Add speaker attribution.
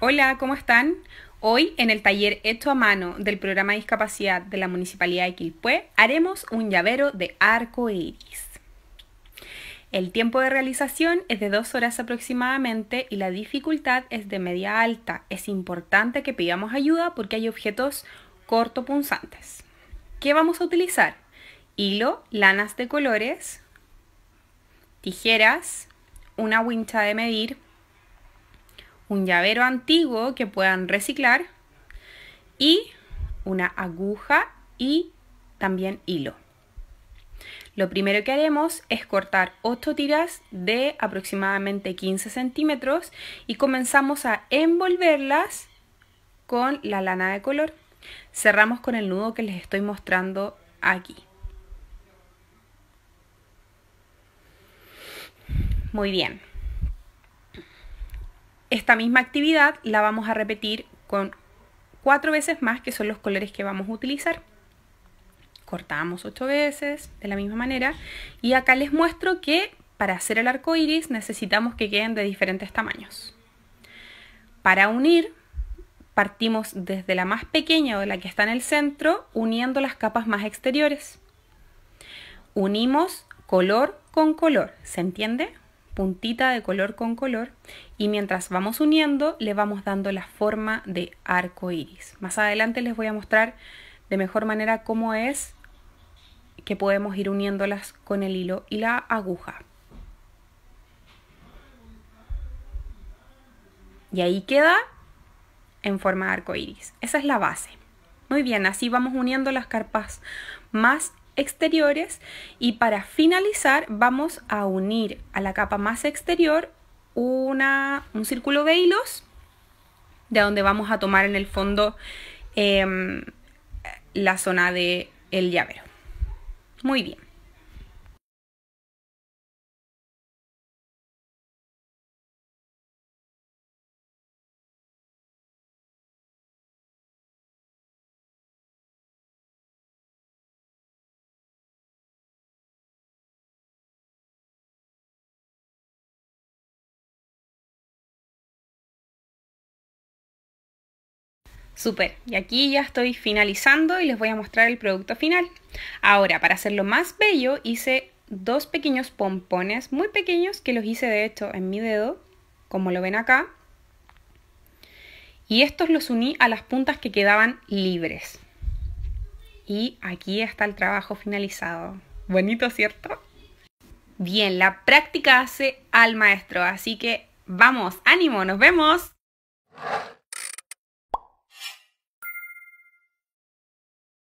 Speaker 1: Hola, ¿cómo están? Hoy en el taller hecho a mano del programa de discapacidad de la Municipalidad de Quilpué haremos un llavero de arco iris. El tiempo de realización es de dos horas aproximadamente y la dificultad es de media alta. Es importante que pidamos ayuda porque hay objetos cortopunzantes. ¿Qué vamos a utilizar? Hilo, lanas de colores, tijeras, una wincha de medir, un llavero antiguo que puedan reciclar y una aguja y también hilo. Lo primero que haremos es cortar 8 tiras de aproximadamente 15 centímetros y comenzamos a envolverlas con la lana de color. Cerramos con el nudo que les estoy mostrando aquí. Muy bien. Esta misma actividad la vamos a repetir con cuatro veces más, que son los colores que vamos a utilizar. Cortamos ocho veces de la misma manera. Y acá les muestro que para hacer el arco iris necesitamos que queden de diferentes tamaños. Para unir, partimos desde la más pequeña o la que está en el centro, uniendo las capas más exteriores. Unimos color con color, ¿se entiende? puntita de color con color y mientras vamos uniendo le vamos dando la forma de arco iris. Más adelante les voy a mostrar de mejor manera cómo es que podemos ir uniéndolas con el hilo y la aguja. Y ahí queda en forma de arco iris. Esa es la base. Muy bien, así vamos uniendo las carpas más exteriores y para finalizar vamos a unir a la capa más exterior una, un círculo de hilos de donde vamos a tomar en el fondo em, la zona del el llavero. Muy bien. Super, y aquí ya estoy finalizando y les voy a mostrar el producto final. Ahora, para hacerlo más bello, hice dos pequeños pompones muy pequeños que los hice de hecho en mi dedo, como lo ven acá. Y estos los uní a las puntas que quedaban libres. Y aquí está el trabajo finalizado. Bonito, ¿cierto? Bien, la práctica hace al maestro, así que vamos, ánimo, nos vemos.